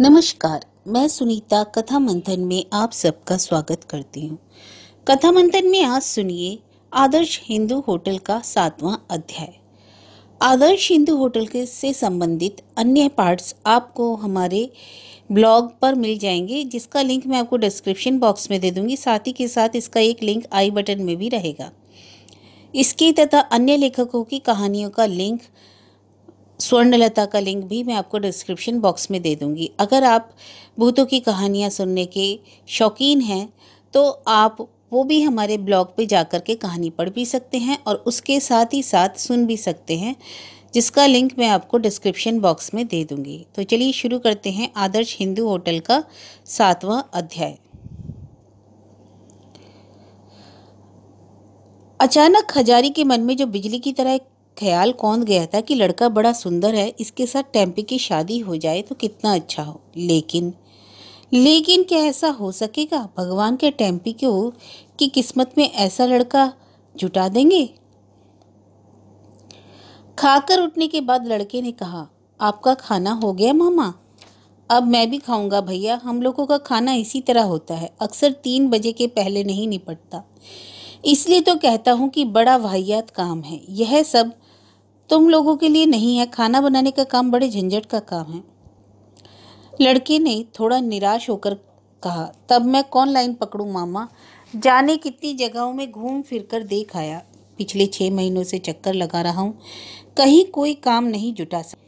नमस्कार मैं सुनीता कथा मंथन में आप सबका स्वागत करती हूँ कथा मंथन में आज सुनिए आदर्श हिंदू होटल का सातवां अध्याय आदर्श हिंदू होटल के से संबंधित अन्य पार्ट्स आपको हमारे ब्लॉग पर मिल जाएंगे जिसका लिंक मैं आपको डिस्क्रिप्शन बॉक्स में दे दूंगी साथ ही के साथ इसका एक लिंक आई बटन में भी रहेगा इसकी तथा अन्य लेखकों की कहानियों का लिंक स्वर्णलता का लिंक भी मैं आपको डिस्क्रिप्शन बॉक्स में दे दूँगी अगर आप भूतों की कहानियाँ सुनने के शौकीन हैं तो आप वो भी हमारे ब्लॉग पे जाकर के कहानी पढ़ भी सकते हैं और उसके साथ ही साथ सुन भी सकते हैं जिसका लिंक मैं आपको डिस्क्रिप्शन बॉक्स में दे दूँगी तो चलिए शुरू करते हैं आदर्श हिंदू होटल का सातवां अध्याय अचानक हजारी के मन में जो बिजली की तरह एक ख्याल कौन गया था कि लड़का बड़ा सुंदर है इसके साथ टेम्पी की शादी हो जाए तो कितना अच्छा हो लेकिन लेकिन क्या ऐसा हो सकेगा भगवान के टेम्पी को कि किस्मत में ऐसा लड़का जुटा देंगे खाकर उठने के बाद लड़के ने कहा आपका खाना हो गया मामा अब मैं भी खाऊंगा भैया हम लोगों का खाना इसी तरह होता है अक्सर तीन बजे के पहले नहीं निपटता इसलिए तो कहता हूँ कि बड़ा वाहियात काम है यह सब तुम लोगों के लिए नहीं है खाना बनाने का काम बड़े झंझट का काम है लड़के ने थोड़ा निराश होकर कहा तब मैं कौन लाइन पकड़ूं मामा जाने कितनी जगहों में घूम फिर कर देख आया पिछले छः महीनों से चक्कर लगा रहा हूँ कहीं कोई काम नहीं जुटा सका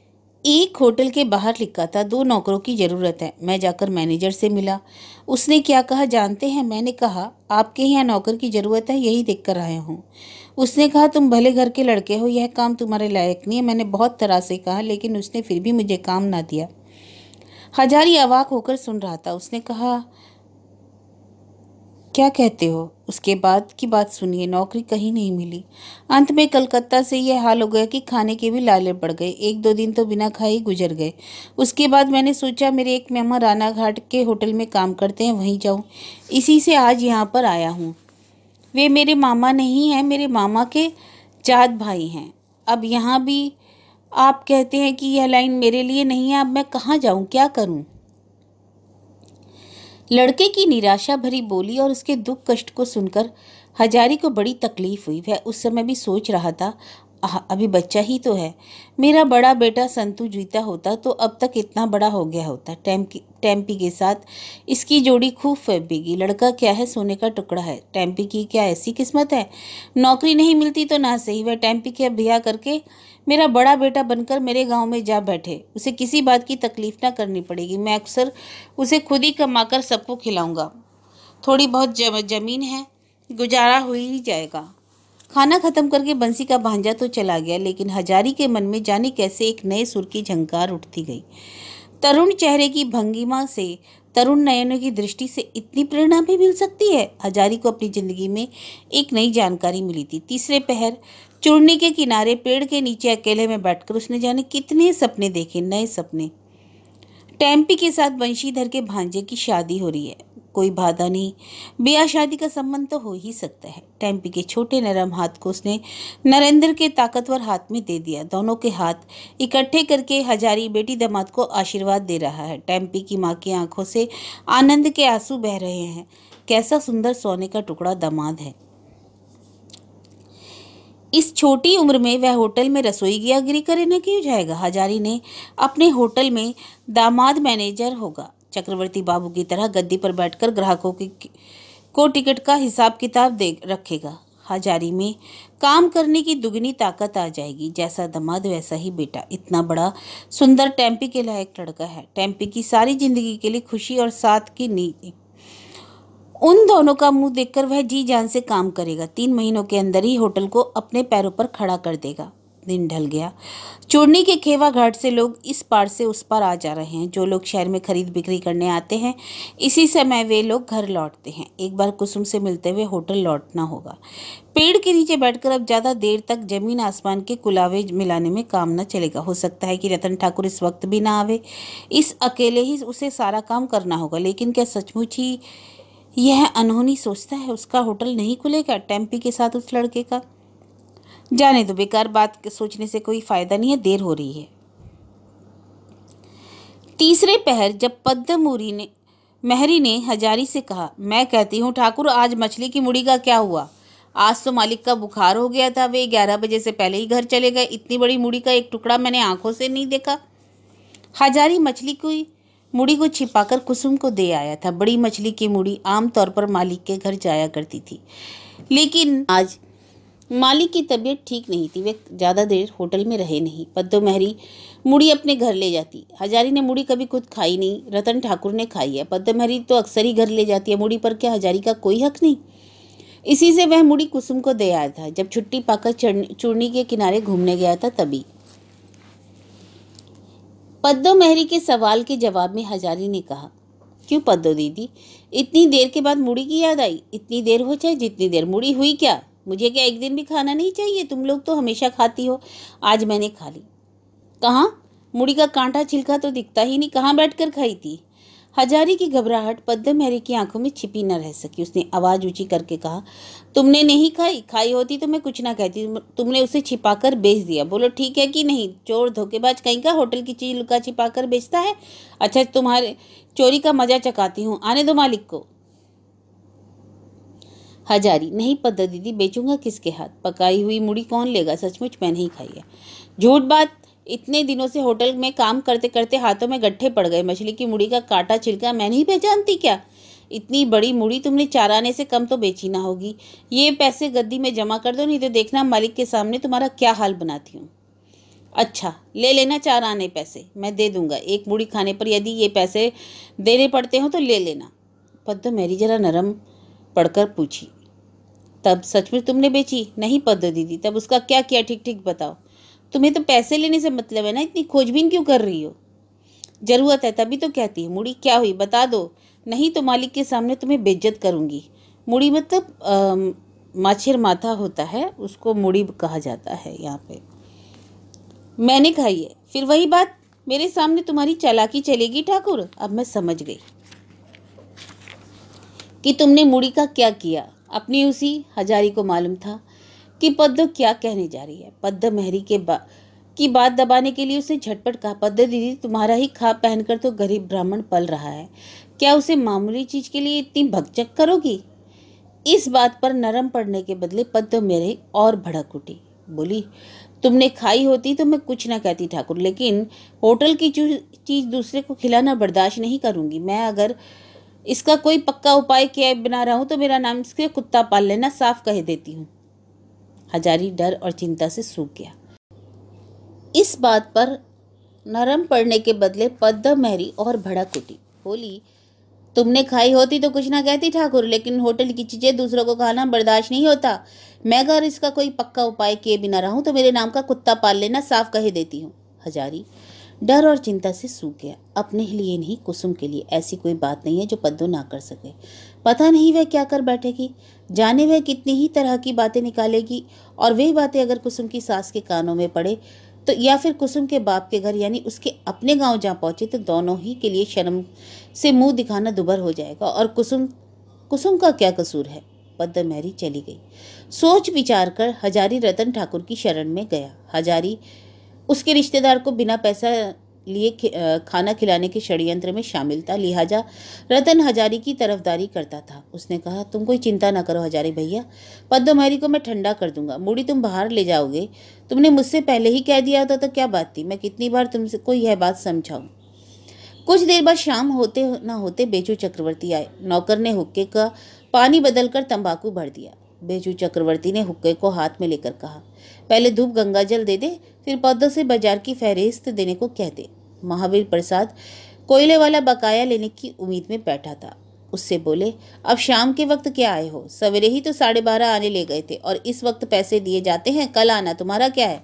एक होटल के बाहर लिखा था दो नौकरों की ज़रूरत है मैं जाकर मैनेजर से मिला उसने क्या कहा जानते हैं मैंने कहा आपके यहाँ नौकर की ज़रूरत है यही देख कर आया हूँ उसने कहा तुम भले घर के लड़के हो यह काम तुम्हारे लायक नहीं है मैंने बहुत तरह से कहा लेकिन उसने फिर भी मुझे काम ना दिया हजारी अवाक होकर सुन रहा था उसने कहा क्या कहते हो उसके बाद की बात सुनिए नौकरी कहीं नहीं मिली अंत में कलकत्ता से यह हाल हो गया कि खाने के भी लाले पड़ गए एक दो दिन तो बिना खाए ही गुजर गए उसके बाद मैंने सोचा मेरे एक मेहमान राना घाट के होटल में काम करते हैं वहीं जाऊँ इसी से आज यहाँ पर आया हूँ वे मेरे मामा नहीं हैं मेरे मामा के जात भाई हैं अब यहाँ भी आप कहते हैं कि यह लाइन मेरे लिए नहीं है अब मैं कहाँ जाऊँ क्या करूँ लड़के की निराशा भरी बोली और उसके दुख कष्ट को सुनकर हजारी को बड़ी तकलीफ हुई वह उस समय भी सोच रहा था अभी बच्चा ही तो है मेरा बड़ा बेटा संतू जीता होता तो अब तक इतना बड़ा हो गया होता टैम्पी टैम्पी के साथ इसकी जोड़ी खूब फेंपेगी लड़का क्या है सोने का टुकड़ा है टैम्पी की क्या ऐसी किस्मत है नौकरी नहीं मिलती तो ना सही वह टैम्पी के ब्याह करके मेरा बड़ा बेटा बनकर मेरे गांव में जा बैठे उसे किसी बात की तकलीफ ना करनी पड़ेगी मैं अक्सर उसे खुद ही कमाकर सबको खिलाऊंगा थोड़ी बहुत जमीन है गुजारा हो ही जाएगा खाना खत्म करके बंसी का भांजा तो चला गया लेकिन हजारी के मन में जाने कैसे एक नए सुर की झंकार उठती गई तरुण चेहरे की भंगिमा से तरुण नयनों की दृष्टि से इतनी प्रेरणा भी मिल सकती है हजारी को अपनी ज़िंदगी में एक नई जानकारी मिली थी तीसरे पहर चूर्णी के किनारे पेड़ के नीचे अकेले में बैठकर उसने जाने कितने सपने देखे नए सपने टैम्पी के साथ वंशीधर के भांजे की शादी हो रही है कोई बाधा नहीं ब्याह शादी का संबंध तो हो ही सकता है टैम्पी के छोटे नरम हाथ को उसने नरेंद्र के ताकतवर हाथ में दे दिया दोनों के हाथ इकट्ठे करके हजारी बेटी दामाद को आशीर्वाद दे रहा है टैम्पी की माँ की आंखों से आनंद के आंसू बह रहे हैं कैसा सुंदर सोने का टुकड़ा दामाद है इस छोटी उम्र में वह होटल में रसोई करे न क्यों जाएगा हजारी ने अपने होटल में दामाद मैनेजर होगा चक्रवर्ती बाबू की तरह गद्दी पर बैठकर ग्राहकों की को टिकट का हिसाब किताब दे रखेगा हजारी में काम करने की दुगनी ताकत आ जाएगी जैसा दमाद वैसा ही बेटा इतना बड़ा सुंदर टैंपी के लायक लड़का है टेम्पी की सारी जिंदगी के लिए खुशी और साथ की नींद उन दोनों का मुंह देखकर वह जी जान से काम करेगा तीन महीनों के अंदर ही होटल को अपने पैरों पर खड़ा कर देगा दिन ढल गया चूर्णी के खेवा घाट से लोग इस पार से उस पार आ जा रहे हैं जो लोग शहर में खरीद बिक्री करने आते हैं इसी समय वे लोग घर लौटते हैं एक बार कुसुम से मिलते हुए होटल लौटना होगा पेड़ के नीचे बैठकर अब ज़्यादा देर तक जमीन आसमान के कुलावे मिलाने में काम न चलेगा हो सकता है कि रतन ठाकुर इस वक्त भी ना आवे इस अकेले ही उसे सारा काम करना होगा लेकिन क्या सचमुच ही यह अनहोनी सोचता है उसका होटल नहीं खुलेगा टेम्पी के साथ उस लड़के का जाने दो बेकार बात सोचने से कोई फ़ायदा नहीं है देर हो रही है तीसरे पहर जब पद्मी ने महरी ने हजारी से कहा मैं कहती हूँ ठाकुर आज मछली की मुड़ी का क्या हुआ आज तो मालिक का बुखार हो गया था वे ग्यारह बजे से पहले ही घर चले गए इतनी बड़ी मुड़ी का एक टुकड़ा मैंने आंखों से नहीं देखा हजारी मछली की मुड़ी को छिपाकर कुसुम को दे आया था बड़ी मछली की मुड़ी आमतौर पर मालिक के घर जाया करती थी लेकिन आज मालिक की तबीयत ठीक नहीं थी वे ज़्यादा देर होटल में रहे नहीं पद्दो महरी मुड़ी अपने घर ले जाती हजारी ने मुड़ी कभी खुद खाई नहीं रतन ठाकुर ने खाई है पद्दो महरी तो अक्सर ही घर ले जाती है मुड़ी पर क्या हजारी का कोई हक नहीं इसी से वह मुड़ी कुसुम को दे आया था जब छुट्टी पाकर चूर्णी के किनारे घूमने गया था तभी पद्दो महरी के सवाल के जवाब में हजारी ने कहा क्यों पद्दो दीदी इतनी देर के बाद मुड़ी की याद आई इतनी देर हो जाए जितनी देर मुड़ी हुई क्या मुझे क्या एक दिन भी खाना नहीं चाहिए तुम लोग तो हमेशा खाती हो आज मैंने खा ली कहाँ मुड़ी का कांटा छिलका तो दिखता ही नहीं कहाँ बैठकर खाई थी हजारी की घबराहट पद्म मैरी की आंखों में छिपी न रह सकी उसने आवाज़ ऊंची करके कहा तुमने नहीं खाई खाई होती तो मैं कुछ ना कहती तुमने उसे छिपा कर बेच दिया बोलो ठीक है कि नहीं चोर धोखेबाज कहीं का होटल की चीज लुका छिपा कर बेचता है अच्छा तुम्हारे चोरी का मजा चकाती हूँ आने दो मालिक को हजारी नहीं पता दीदी बेचूंगा किसके हाथ पकाई हुई मुड़ी कौन लेगा सचमुच मैं नहीं खाई है झूठ बात इतने दिनों से होटल में काम करते करते हाथों में गट्ठे पड़ गए मछली की मुड़ी का काटा छिलका मैं नहीं पहचानती क्या इतनी बड़ी मुड़ी तुमने चार आने से कम तो बेची ना होगी ये पैसे गद्दी में जमा कर दो नहीं तो देखना मालिक के सामने तुम्हारा क्या हाल बनाती हूँ अच्छा ले लेना चार आने पैसे मैं दे दूंगा एक मुड़ी खाने पर यदि ये पैसे देने पड़ते हो तो ले लेना पद्म मेरी जरा नरम पढ़कर पूछी तब सचमुच तुमने बेची नहीं पद्म दीदी तब उसका क्या किया ठीक ठीक बताओ तुम्हें तो पैसे लेने से मतलब है ना इतनी खोजबीन क्यों कर रही हो जरूरत है तभी तो कहती है मुड़ी क्या हुई बता दो नहीं तो मालिक के सामने तुम्हें बेज्जत करूंगी मुड़ी मतलब माछिर माथा होता है उसको मुड़ी कहा जाता है यहाँ पे मैंने कहा ये फिर वही बात मेरे सामने तुम्हारी चालाकी चलेगी ठाकुर अब मैं समझ गई कि तुमने मुड़ी का क्या किया अपनी उसी हजारी को मालूम था कि पद्द क्या कहने जा रही है पद्द महरी के बा की बात दबाने के लिए उसने झटपट कहा पद्द दीदी तुम्हारा ही खा पहनकर तो गरीब ब्राह्मण पल रहा है क्या उसे मामूली चीज के लिए इतनी भगचक करोगी इस बात पर नरम पड़ने के बदले पद्द मेरे और भड़क उठी बोली तुमने खाई होती तो मैं कुछ ना कहती ठाकुर लेकिन होटल की चीज़ दूसरे को खिलाना बर्दाश्त नहीं करूँगी मैं अगर इसका कोई पक्का उपाय किए बिना हूँ तो मेरा नाम इसके कुत्ता पाल लेना साफ कह देती हूँ हजारी डर और चिंता से सूख गया इस बात पर नरम पड़ने के बदले पद्म महरी और भड़क उठी बोली तुमने खाई होती तो कुछ ना कहती ठाकुर लेकिन होटल की चीज़ें दूसरों को खाना बर्दाश्त नहीं होता मैं अगर इसका कोई पक्का उपाय किए बिना रहूं तो मेरे नाम का कुत्ता पाल लेना साफ कह देती हूँ हजारी डर और चिंता से सूख गया अपने लिए नहीं कुसुम के लिए ऐसी कोई बात नहीं है जो पद्दो ना कर सके पता नहीं वह क्या कर बैठेगी जाने वह कितनी ही तरह की बातें निकालेगी और वे बातें अगर कुसुम की सास के कानों में पड़े तो या फिर कुसुम के बाप के घर यानी उसके अपने गांव जहाँ पहुँचे तो दोनों ही के लिए शर्म से मुंह दिखाना दुभर हो जाएगा और कुसुम कुसुम का क्या कसूर है पद्म मेहरी चली गई सोच विचार कर हजारी रतन ठाकुर की शरण में गया हजारी उसके रिश्तेदार को बिना पैसा लिए खाना खिलाने के षडयंत्र में शामिल था लिहाजा रतन हजारी की तरफदारी करता था उसने कहा तुम कोई चिंता ना करो हजारी भैया पद्महरी को मैं ठंडा कर दूंगा मुड़ी तुम बाहर ले जाओगे तुमने मुझसे पहले ही कह दिया था तो क्या बात थी मैं कितनी बार तुमसे को यह बात समझाऊँ कुछ देर बाद शाम होते ना होते बेचू चक्रवर्ती आए नौकर ने हुक्के का पानी बदलकर तम्बाकू भर दिया बेचू चक्रवर्ती ने हुक्के को हाथ में लेकर कहा पहले धूप गंगा जल दे दे फिर पौधों से बाजार की फहरिस्त देने को कह दे महावीर प्रसाद कोयले वाला बकाया लेने की उम्मीद में बैठा था उससे बोले अब शाम के वक्त क्या आए हो सवेरे ही तो साढ़े बारह आने ले गए थे और इस वक्त पैसे दिए जाते हैं कल आना तुम्हारा क्या है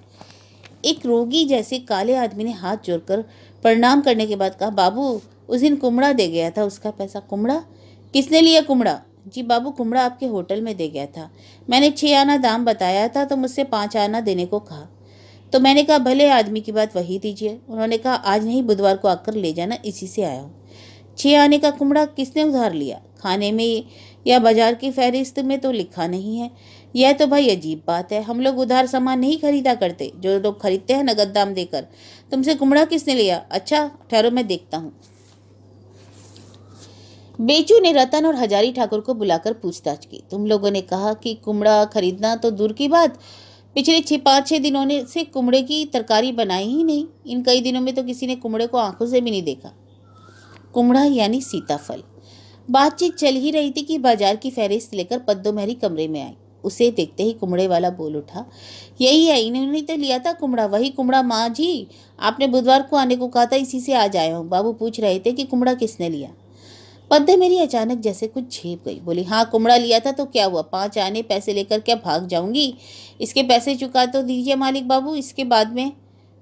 एक रोगी जैसे काले आदमी ने हाथ जोड़कर प्रणाम करने के बाद कहा बाबू उस दिन कुमड़ा दे गया था उसका पैसा कुमड़ा किसने लिया कुमड़ा जी बाबू कुमड़ा आपके होटल में दे गया था मैंने छः आना दाम बताया था तो मुझसे पाँच आना देने को कहा तो मैंने कहा भले आदमी की बात वही दीजिए उन्होंने कहा आज नहीं बुधवार को आकर ले जाना इसी से आया हूँ छः आने का कुमड़ा किसने उधार लिया खाने में या बाजार की फहरिस्त में तो लिखा नहीं है यह तो भाई अजीब बात है हम लोग उधार सामान नहीं खरीदा करते जो लोग खरीदते हैं नगद दाम देकर तुमसे कुमड़ा किसने लिया अच्छा ठहरो मैं देखता हूँ बेचू ने रतन और हजारी ठाकुर को बुलाकर पूछताछ की तुम लोगों ने कहा कि कुमड़ा खरीदना तो दूर की बात पिछले छः पाँच छः दिनों ने से कुमड़े की तरकारी बनाई ही नहीं इन कई दिनों में तो किसी ने कुमड़े को आंखों से भी नहीं देखा कुमड़ा यानी सीताफल बातचीत चल ही रही थी कि बाजार की फहरिस्त लेकर पद्दो मेहरी कमरे में आई उसे देखते ही कुमड़े वाला बोल उठा यही है इन्होंने तो लिया था कुमड़ा वही कुमड़ा माँ जी आपने बुधवार को आने को कहा था इसी से आ जाए हूँ बाबू पूछ रहे थे कि कुमड़ा किसने लिया पद्य मेरी अचानक जैसे कुछ झेप गई बोली हाँ कुमड़ा लिया था तो क्या हुआ पाँच आने पैसे लेकर क्या भाग जाऊंगी इसके पैसे चुका तो दीजिए मालिक बाबू इसके बाद में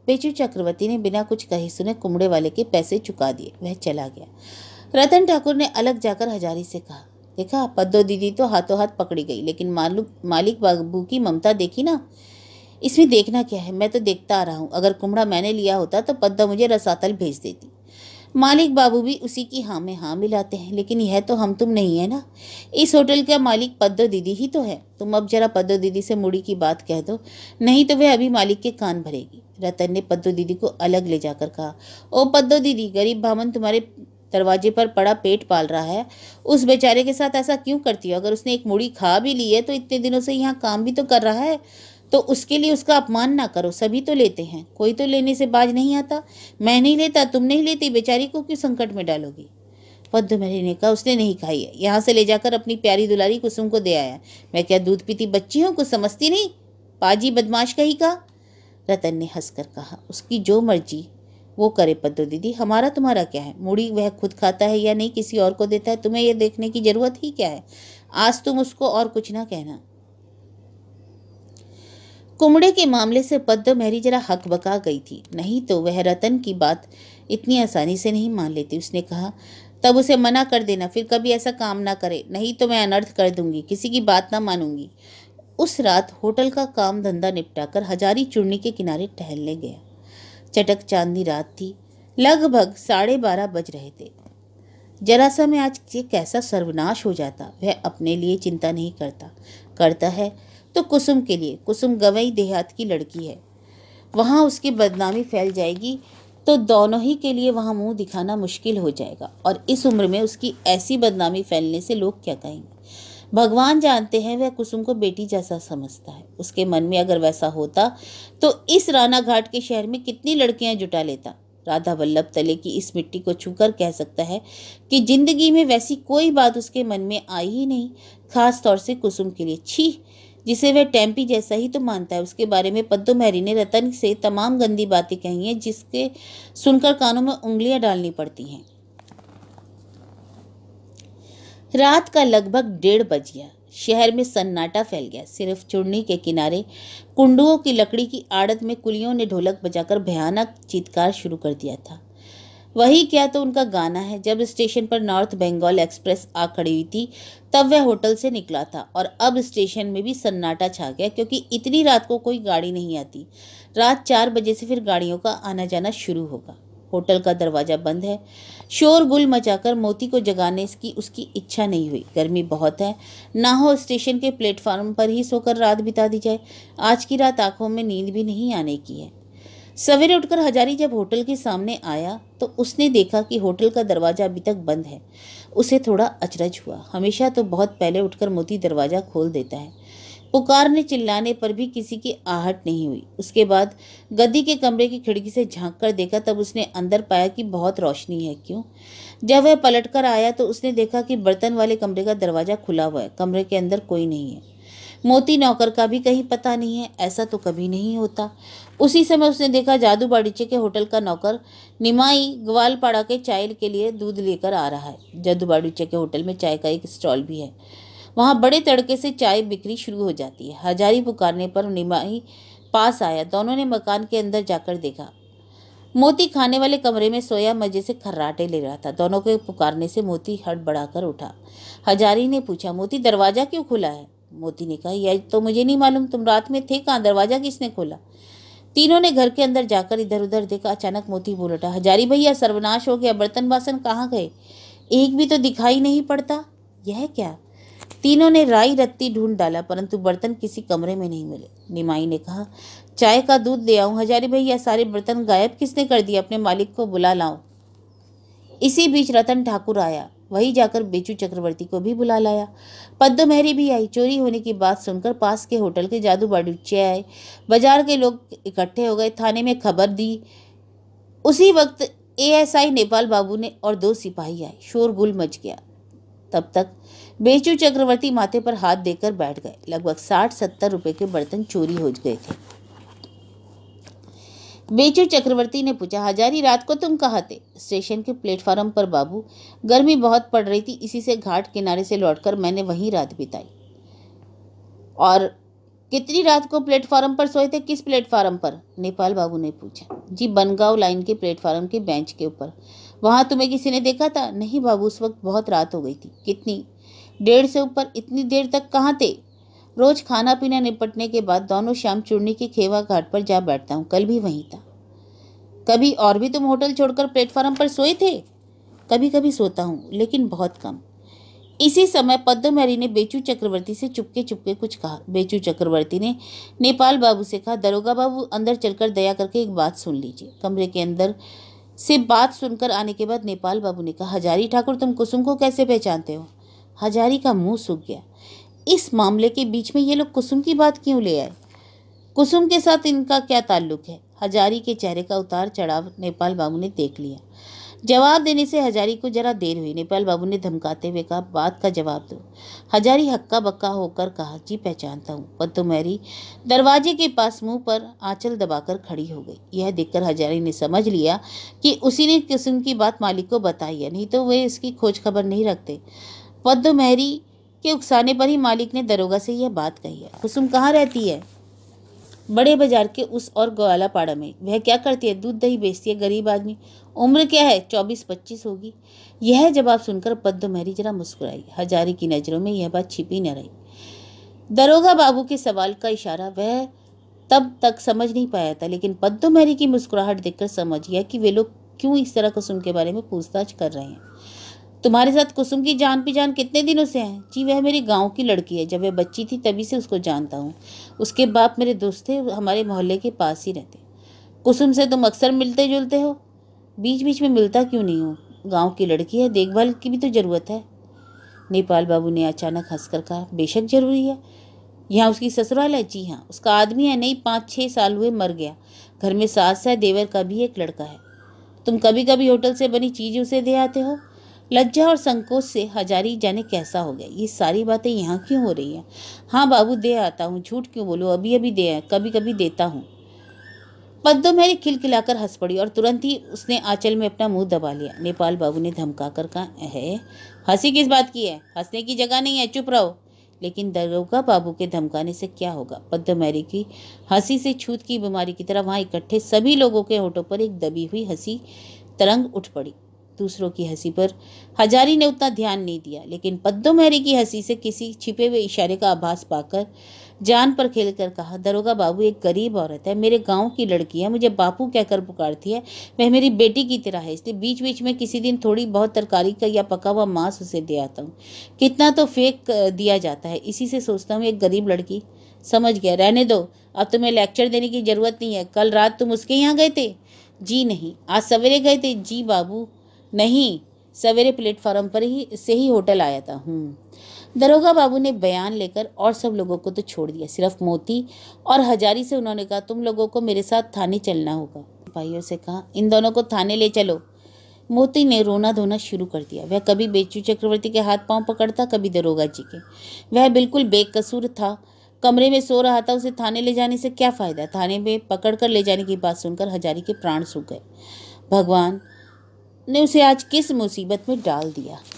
बेचू चक्रवर्ती ने बिना कुछ कहे सुने कुमड़े वाले के पैसे चुका दिए वह चला गया रतन ठाकुर ने अलग जाकर हजारी से कहा देखा पद्दो दीदी तो हाथों हाथ पकड़ी गई लेकिन मालू मालिक बाबू की ममता देखी ना इसमें देखना क्या है मैं तो देखता आ रहा हूँ अगर कुमड़ा मैंने लिया होता तो पद्दा मुझे रसातल भेज देती मालिक बाबू भी उसी की हाँ में हाँ मिलाते हैं लेकिन यह तो हम तुम नहीं है ना इस होटल का मालिक पद्दो दीदी ही तो है तुम अब जरा पद्दो दीदी से मुड़ी की बात कह दो नहीं तो वह अभी मालिक के कान भरेगी रतन ने पद्दो दीदी को अलग ले जाकर कहा ओ पद्दो दीदी गरीब भामन तुम्हारे दरवाजे पर पड़ा पेट पाल रहा है उस बेचारे के साथ ऐसा क्यों करती हो अगर उसने एक मुड़ी खा भी ली है तो इतने दिनों से यहाँ काम भी तो कर रहा है तो उसके लिए उसका अपमान ना करो सभी तो लेते हैं कोई तो लेने से बाज नहीं आता मैं नहीं लेता तुम नहीं लेती बेचारी को क्यों संकट में डालोगी पद्ममणि ने कहा उसने नहीं खाई है यहाँ से ले जाकर अपनी प्यारी दुलारी कुसुम को दे आया मैं क्या दूध पीती बच्ची हूँ कुछ समझती नहीं पाजी बदमाश कही का रतन ने हंसकर कहा उसकी जो मर्जी वो करे पद्दो दीदी हमारा तुम्हारा क्या है मुड़ी वह खुद खाता है या नहीं किसी और को देता है तुम्हें यह देखने की जरूरत ही क्या है आज तुम उसको और कुछ ना कहना कुमड़े के मामले से पद्म मेरी जरा हक बका गई थी नहीं तो वह रतन की बात इतनी आसानी से नहीं मान लेती उसने कहा तब उसे मना कर देना फिर कभी ऐसा काम ना करे नहीं तो मैं अनर्थ कर दूंगी किसी की बात ना मानूंगी उस रात होटल का काम धंधा निपटाकर हजारी चुड़नी के किनारे टहलने गया चटक चांदी रात थी लगभग साढ़े बारह बज रहे थे जरा सा मैं आज ये कैसा सर्वनाश हो जाता वह अपने लिए चिंता नहीं करता करता है तो कुसुम के लिए कुसुम गवई देहात की लड़की है वहाँ उसकी बदनामी फैल जाएगी तो दोनों ही के लिए वहाँ मुंह दिखाना मुश्किल हो जाएगा और इस उम्र में उसकी ऐसी बदनामी फैलने से लोग क्या कहेंगे भगवान जानते हैं वह कुसुम को बेटी जैसा समझता है उसके मन में अगर वैसा होता तो इस राना घाट के शहर में कितनी लड़कियां जुटा लेता राधा वल्लभ तले की इस मिट्टी को छूकर कह सकता है कि जिंदगी में वैसी कोई बात उसके मन में आई ही नहीं खास तौर से कुसुम के लिए छी जिसे वह टेम्पी जैसा ही तो मानता है उसके बारे में पद्दो महरी ने रतन से तमाम गंदी बातें कही हैं जिसके सुनकर कानों में उंगलियां डालनी पड़ती हैं रात का लगभग डेढ़ बज गया शहर में सन्नाटा फैल गया सिर्फ चुड़नी के किनारे कुंडुओं की लकड़ी की आड़त में कुलियों ने ढोलक बजाकर भयानक चीतकार शुरू कर दिया था वही क्या तो उनका गाना है जब स्टेशन पर नॉर्थ बंगाल एक्सप्रेस आ खड़ी हुई थी तब वह होटल से निकला था और अब स्टेशन में भी सन्नाटा छा गया क्योंकि इतनी रात को कोई गाड़ी नहीं आती रात चार बजे से फिर गाड़ियों का आना जाना शुरू होगा होटल का दरवाज़ा बंद है शोरगुल मचाकर मोती को जगाने की उसकी इच्छा नहीं हुई गर्मी बहुत है ना हो स्टेशन के प्लेटफार्म पर ही सोकर रात बिता दी जाए आज की रात आंखों में नींद भी नहीं आने की है सवेरे उठकर हजारी जब होटल के सामने आया तो उसने देखा कि होटल का दरवाज़ा अभी तक बंद है उसे थोड़ा अचरज हुआ हमेशा तो बहुत पहले उठकर मोती दरवाज़ा खोल देता है पुकारने चिल्लाने पर भी किसी की आहट नहीं हुई उसके बाद गद्दी के कमरे की खिड़की से झांक कर देखा तब उसने अंदर पाया कि बहुत रोशनी है क्यों जब वह पलट कर आया तो उसने देखा कि बर्तन वाले कमरे का दरवाज़ा खुला हुआ है कमरे के अंदर कोई नहीं है मोती नौकर का भी कहीं पता नहीं है ऐसा तो कभी नहीं होता उसी समय उसने देखा जादू बाड़ीचे के होटल का नौकर निमाई ग्वालपाड़ा के चाय के लिए दूध लेकर आ रहा है जादू बाड़ीचे के होटल में चाय का एक स्टॉल भी है वहाँ बड़े तड़के से चाय बिक्री शुरू हो जाती है हजारी पुकारने पर निमाई पास आया दोनों ने मकान के अंदर जाकर देखा मोती खाने वाले कमरे में सोया मजे से खर्राटे ले रहा था दोनों के पुकारने से मोती हड़बड़ाकर उठा हजारी ने पूछा मोती दरवाज़ा क्यों खुला है मोती ने कहा यह तो मुझे नहीं मालूम तुम रात में थे कहाँ दरवाज़ा किसने खोला तीनों ने घर के अंदर जाकर इधर उधर देखा अचानक मोती बोल उठा हजारी भैया सर्वनाश हो गया बर्तन बासन कहाँ गए एक भी तो दिखाई नहीं पड़ता यह क्या तीनों ने राई रत्ती ढूंढ डाला परंतु बर्तन किसी कमरे में नहीं मिले निमाई ने कहा चाय का दूध ले आऊँ हजारी भैया सारे बर्तन गायब किसने कर दिया अपने मालिक को बुला लाऊं इसी बीच रतन ठाकुर आया वही जाकर बेचू चक्रवर्ती को भी बुला लाया पद्म मेहरी भी आई चोरी होने की बात सुनकर पास के होटल के जादू बाडुचे आए बाजार के लोग इकट्ठे हो गए थाने में खबर दी उसी वक्त एएसआई नेपाल बाबू ने और दो सिपाही आए शोरगुल मच गया तब तक बेचू चक्रवर्ती माथे पर हाथ देकर बैठ गए लगभग साठ सत्तर रुपये के बर्तन चोरी हो गए थे बेचू चक्रवर्ती ने पूछा हजारी रात को तुम कहाँ थे स्टेशन के प्लेटफार्म पर बाबू गर्मी बहुत पड़ रही थी इसी से घाट किनारे से लौटकर मैंने वहीं रात बिताई और कितनी रात को प्लेटफार्म पर सोए थे किस प्लेटफार्म पर नेपाल बाबू ने पूछा जी बनगांव लाइन के प्लेटफार्म के बेंच के ऊपर वहाँ तुम्हें किसी ने देखा था नहीं बाबू उस वक्त बहुत रात हो गई थी कितनी डेढ़ से ऊपर इतनी देर तक कहाँ थे रोज खाना पीना निपटने के बाद दोनों शाम चुड़नी के खेवा घाट पर जा बैठता हूँ कल भी वहीं था कभी और भी तुम होटल छोड़कर प्लेटफार्म पर सोए थे कभी कभी सोता हूँ लेकिन बहुत कम इसी समय पद्महरी ने बेचू चक्रवर्ती से चुपके चुपके कुछ कहा बेचू चक्रवर्ती ने नेपाल बाबू से कहा दरोगा बाबू अंदर चलकर दया करके एक बात सुन लीजिए कमरे के अंदर से बात सुनकर आने के बाद नेपाल बाबू ने कहा हजारी ठाकुर तुम कुसुम को कैसे पहचानते हो हजारी का मुंह सूख गया इस मामले के बीच में ये लोग कुसुम की बात क्यों ले आए कुसुम के साथ इनका क्या ताल्लुक है हजारी के चेहरे का उतार चढ़ाव नेपाल बाबू ने देख लिया जवाब देने से हजारी को जरा देर हुई नेपाल बाबू ने धमकाते हुए कहा बात का जवाब दो हजारी हक्का बक्का होकर कहा जी पहचानता हूँ पर तुम्हारी दरवाजे के पास मुंह पर आंचल दबाकर खड़ी हो गई यह देखकर हजारी ने समझ लिया कि उसी ने किस्म की बात मालिक को बताई है नहीं तो वे इसकी खोज खबर नहीं रखते पद्म महरी के उकसाने पर ही मालिक ने दरोगा से यह बात कही है कुसुम कहाँ रहती है बड़े बाजार के उस और ग्वाला पाड़ा में वह क्या करती है दूध दही बेचती है गरीब आदमी उम्र क्या है चौबीस पच्चीस होगी यह जवाब सुनकर पद्म मेहरी जरा मुस्कुराई हजारी की नज़रों में यह बात छिपी न रही दरोगा बाबू के सवाल का इशारा वह तब तक समझ नहीं पाया था लेकिन पद्म मेहरी की मुस्कुराहट देखकर समझ गया कि वे लोग क्यों इस तरह कुसुम के बारे में पूछताछ कर रहे हैं तुम्हारे साथ कुसुम की जान पी जान कितने दिनों से है जी वह मेरे गांव की लड़की है जब वह बच्ची थी तभी से उसको जानता हूँ उसके बाप मेरे दोस्त थे हमारे मोहल्ले के पास ही रहते कुसुम से तुम अक्सर मिलते जुलते हो बीच बीच में मिलता क्यों नहीं हो गांव की लड़की है देखभाल की भी तो ज़रूरत है नेपाल बाबू ने अचानक हंसकर कहा बेशक ज़रूरी है यहाँ उसकी ससुराल है जी हाँ उसका आदमी है नहीं पाँच छः साल हुए मर गया घर में सास है देवर का भी एक लड़का है तुम कभी कभी होटल से बनी चीज़ उसे दे आते हो लज्जा और संकोच से हजारी जाने कैसा हो गया ये सारी बातें यहाँ क्यों हो रही हैं हाँ बाबू दे आता हूँ झूठ क्यों बोलो अभी अभी दे कभी कभी देता हूँ पद्दो मेरी खिलखिलाकर हंस पड़ी और तुरंत ही उसने आंचल में अपना मुंह दबा लिया नेपाल बाबू ने धमका कर कहा है हंसी किस बात की है हंसने की जगह नहीं है चुप रहो लेकिन दरोगा बाबू के धमकाने से क्या होगा पद्मैरी की हंसी से छूत की बीमारी की तरह वहाँ इकट्ठे सभी लोगों के होठों पर एक दबी हुई हंसी तरंग उठ पड़ी दूसरों की हंसी पर हजारी ने उतना ध्यान नहीं दिया लेकिन पद्दो मेहरी की हंसी से किसी छिपे हुए इशारे का आभास पाकर जान पर खेल कर कहा दरोगा बाबू एक गरीब औरत है मेरे गांव की लड़की है मुझे बापू कहकर पुकारती है वह मेरी बेटी की तरह है इसलिए बीच बीच में किसी दिन थोड़ी बहुत तरकारी का या पका हुआ मांस उसे दे आता हूँ कितना तो फेंक दिया जाता है इसी से सोचता हूँ एक गरीब लड़की समझ गया रहने दो अब तुम्हें लेक्चर देने की ज़रूरत नहीं है कल रात तुम उसके यहाँ गए थे जी नहीं आज सवेरे गए थे जी बाबू नहीं सवेरे प्लेटफार्म पर ही से ही होटल आया था हूँ हम्म। दरोगा बाबू ने बयान लेकर और सब लोगों को तो छोड़ दिया सिर्फ मोती और हजारी से उन्होंने कहा तुम लोगों को मेरे साथ थाने चलना होगा भाइयों से कहा इन दोनों को थाने ले चलो मोती ने रोना धोना शुरू कर दिया वह कभी बेचू चक्रवर्ती के हाथ पांव पकड़ता कभी दरोगा जी के वह बिल्कुल बेकसूर था कमरे में सो रहा था उसे थाने ले जाने से क्या फ़ायदा थाने में पकड़ कर ले जाने की बात सुनकर हजारी के प्राण सूख गए भगवान ने उसे आज किस मुसीबत में डाल दिया